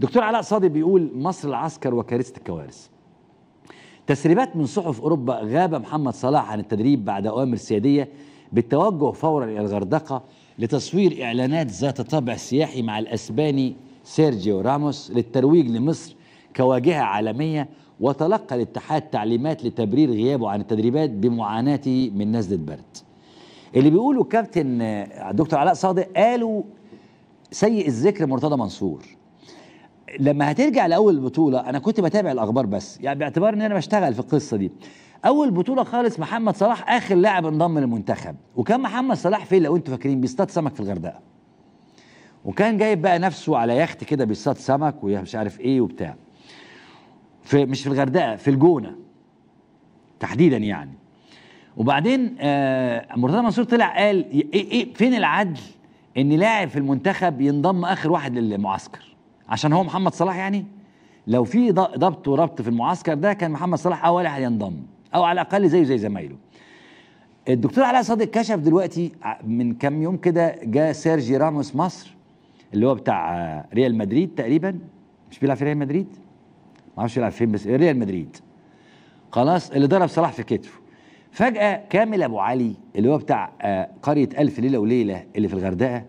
دكتور علاء صادق بيقول مصر العسكر وكارثه الكوارث تسريبات من صحف اوروبا غاب محمد صلاح عن التدريب بعد اوامر سياديه بالتوجه فورا الى الغردقه لتصوير اعلانات ذات طابع سياحي مع الاسباني سيرجيو راموس للترويج لمصر كواجهه عالميه وتلقى الاتحاد تعليمات لتبرير غيابه عن التدريبات بمعاناته من نزله برد. اللي بيقوله كابتن دكتور علاء صادق قالوا سيء الذكر مرتضى منصور لما هترجع لاول البطوله انا كنت بتابع الاخبار بس يعني باعتبار ان انا بشتغل في القصه دي اول بطوله خالص محمد صلاح اخر لاعب انضم للمنتخب وكان محمد صلاح فين لو انتوا فاكرين بيصطاد سمك في الغردقه وكان جايب بقى نفسه على يخت كده بيصطاد سمك ومش عارف ايه وبتاع في مش في الغردقه في الجونه تحديدا يعني وبعدين آه مرتضى منصور طلع قال إيه إيه فين العدل ان لاعب في المنتخب ينضم اخر واحد للمعسكر عشان هو محمد صلاح يعني لو في ضبط وربط في المعسكر ده كان محمد صلاح اول واحد ينضم او على الاقل زيه زي زمايله الدكتور علاء صادق كشف دلوقتي من كام يوم كده جاء سيرجي راموس مصر اللي هو بتاع ريال مدريد تقريبا مش بيلعب في ريال مدريد ما اعرفش بيلعب فين بس ريال مدريد خلاص اللي ضرب صلاح في كتفه فجاه كامل ابو علي اللي هو بتاع آه، قريه الف ليله وليله اللي في الغردقه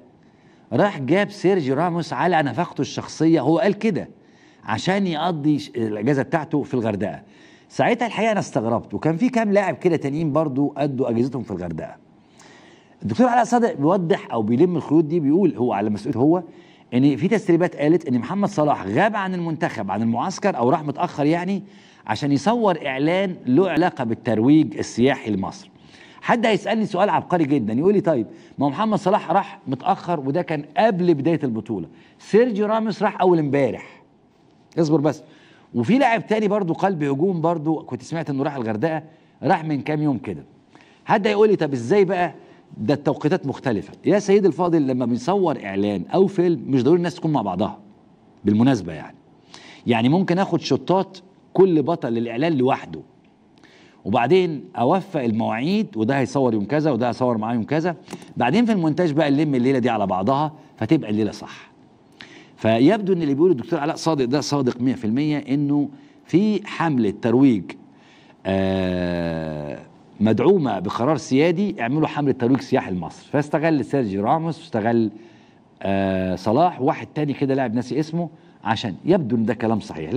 راح جاب سيرجي راموس على نفقته الشخصيه هو قال كده عشان يقضي الاجازه بتاعته في الغردقه ساعتها الحقيقه انا استغربت وكان في كام لاعب كده تانيين برضو ادوا اجازتهم في الغردقه الدكتور علاء صادق بيوضح او بيلم الخيوط دي بيقول هو على مسؤوليته هو ان في تسريبات قالت ان محمد صلاح غاب عن المنتخب عن المعسكر او راح متاخر يعني عشان يصور اعلان له علاقه بالترويج السياحي لمصر حد هيسالني سؤال عبقري جدا يقول لي طيب ما محمد صلاح راح متاخر وده كان قبل بدايه البطوله سيرجيو راموس راح اول امبارح اصبر بس وفي لاعب تاني برضو قلب هجوم برضو كنت سمعت انه راح الغردقه راح من كام يوم كده حد هيقول لي طب ازاي بقى ده التوقيتات مختلفه يا سيد الفاضل لما بنصور اعلان او فيلم مش ضروري الناس تكون مع بعضها بالمناسبه يعني يعني ممكن اخد شطات كل بطل الاعلان لوحده وبعدين اوفق المواعيد وده هيصور يوم كذا وده هيصور معاه يوم كذا بعدين في المونتاج بقى نلم الليله دي على بعضها فتبقى الليله صح فيبدو ان اللي بيقوله الدكتور علاء صادق ده صادق 100% انه في حمله ترويج آه مدعومه بقرار سيادي اعملوا حمله ترويج سياحي لمصر فاستغل سيرجي راموس واستغل آه صلاح واحد تاني كده لاعب ناسي اسمه عشان يبدو ان ده كلام صحيح